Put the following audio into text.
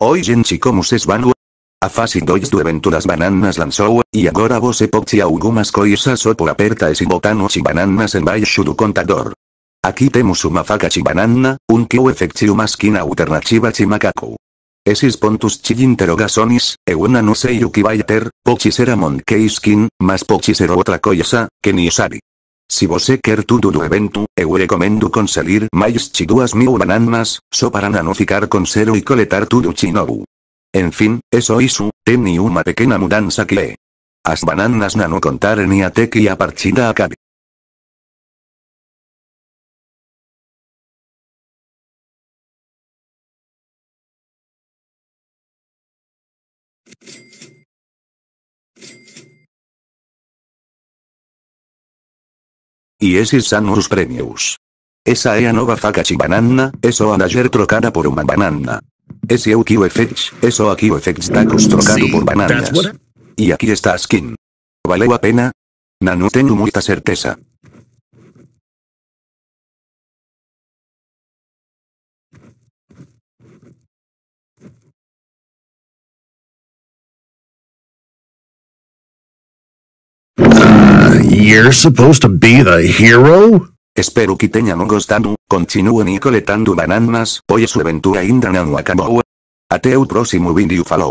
en chicos es vano. A fácil dois du aventuras bananas lanzou, y agora vos epoxi se algumas coisas o por aperta es botano de bananas Bay du contador. Aquí temos uma faca de banana, un que uma esquina alternativa de macaco. pontus chi de E una no sei o que ter, ser a monkey skin, mas pochi ser otra coisa, que ni sabi. Si vos quer tu do evento, eu recomendo conseguir mais de mi mil bananas, so para nano ficar con y y coletar tu chinobu. En fin, eso ten teni una pequeña mudanza que As bananas nano contar ni a que a partida Y son los premius. Esa ea nova faca banana, eso anayer trocada por una banana. Ese ukiu effects, eso aquí effects tacos trocado por bananas. Y aquí está skin. ¿Vale la pena? Nanu tengo mucha certeza. You're supposed to be the hero? Espero que tenham gostando, continúen y coletando bananas, oye su aventura ainda não Até el próximo vídeo falou.